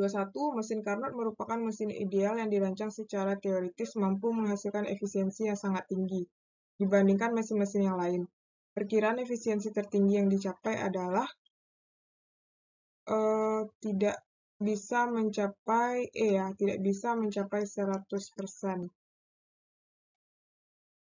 21. Mesin Carnot merupakan mesin ideal yang dirancang secara teoritis mampu menghasilkan efisiensi yang sangat tinggi dibandingkan mesin-mesin yang lain. Perkiraan efisiensi tertinggi yang dicapai adalah uh, tidak bisa mencapai eh ya, tidak bisa mencapai 100%.